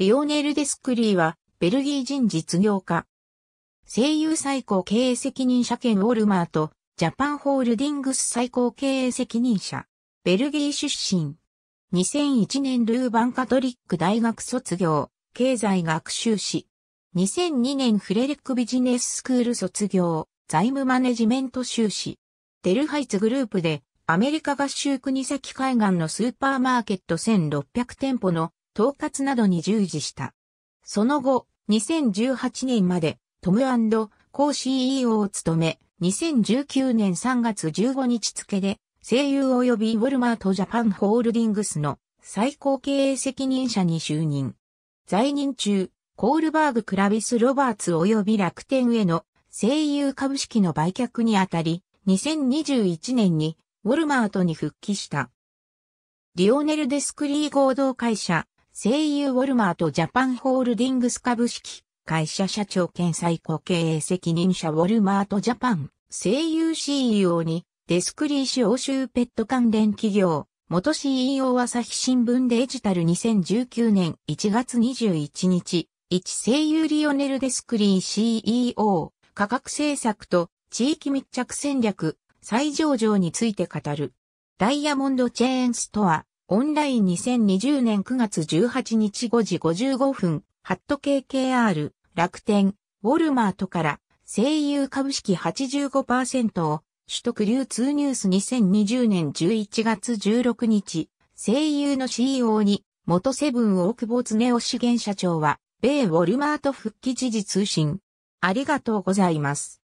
リオネル・デスクリーは、ベルギー人実業家。声優最高経営責任者兼ウォルマーと、ジャパンホールディングス最高経営責任者。ベルギー出身。2001年ルーバンカトリック大学卒業、経済学習士。2002年フレレックビジネススクール卒業、財務マネジメント修士。デルハイツグループで、アメリカ合衆国先海岸のスーパーマーケット1600店舗の統括などに従事した。その後、2018年までトムコ CEO を務め、2019年3月15日付で、声優及びウォルマートジャパンホールディングスの最高経営責任者に就任。在任中、コールバーグ・クラビス・ロバーツ及び楽天への声優株式の売却にあたり、2021年にウォルマートに復帰した。リオネル・デスクリー合同会社声優ウォルマートジャパンホールディングス株式会社社長兼最高経営責任者ウォルマートジャパン声優 CEO にデスクリーシ欧州ペット関連企業元 CEO 朝日新聞デジタル2019年1月21日1声優リオネル・デスクリー CEO 価格政策と地域密着戦略再上場について語るダイヤモンドチェーンストアオンライン2020年9月18日5時55分、ハット KKR、楽天、ウォルマートから、声優株式85%を、取得流通ニュース2020年11月16日、声優の CEO に、元セブン大久保恒夫資源社長は、米ウォルマート復帰時事通信。ありがとうございます。